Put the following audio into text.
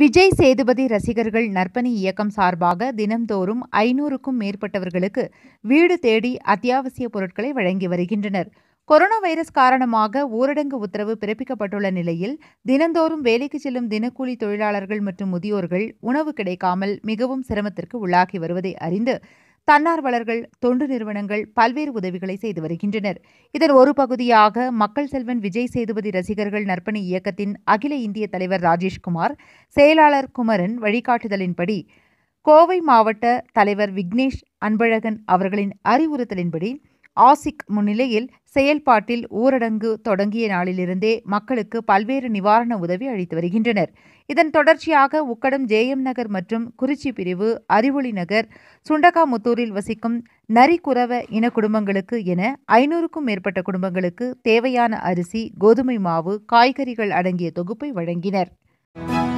விஜய் சேதுபதி ரசிகர்கள் நற்பணி இயக்கம் சார்பாக தினந்தோறும் ஐநூறுக்கும் மேற்பட்டவர்களுக்கு வீடு தேடி அத்தியாவசிய பொருட்களை வழங்கி வருகின்றனர் கொரோனா வைரஸ் காரணமாக ஊரடங்கு உத்தரவு பிறப்பிக்கப்பட்டுள்ள நிலையில் தினந்தோறும் வேலைக்கு செல்லும் தினக்கூலி தொழிலாளர்கள் மற்றும் முதியோர்கள் உணவு கிடைக்காமல் மிகவும் சிரமத்திற்கு உள்ளாகி வருவதை அறிந்து தன்னார்வலர்கள் தொண்டு நிறுவனங்கள் பல்வேறு உதவிகளை செய்து வருகின்றனர் இதன் ஒரு பகுதியாக மக்கள் செல்வன் விஜய் சேதுபதி ரசிகர்கள் நற்பணி இயக்கத்தின் அகில இந்திய தலைவர் ராஜேஷ்குமார் செயலாளர் குமரன் வழிகாட்டுதலின்படி கோவை மாவட்ட தலைவர் விக்னேஷ் அன்பழகன் அவர்களின் அறிவுறுத்தலின்படி ஆசிக் முன்னிலையில் செயல்பாட்டில் ஊரடங்கு தொடங்கிய நாளிலிருந்தே மக்களுக்கு பல்வேறு நிவாரண உதவி அளித்து வருகின்றனர் இதன் தொடர்ச்சியாக உக்கடம் ஜேஎம் நகர் மற்றும் குறிச்சி பிரிவு அறிவொளி நகர் சுண்டகாமுத்தூரில் வசிக்கும் நரிக்குறவ இன குடும்பங்களுக்கு என ஐநூறுக்கும் மேற்பட்ட குடும்பங்களுக்கு தேவையான அரிசி கோதுமை மாவு காய்கறிகள் அடங்கிய தொகுப்பை வழங்கினர்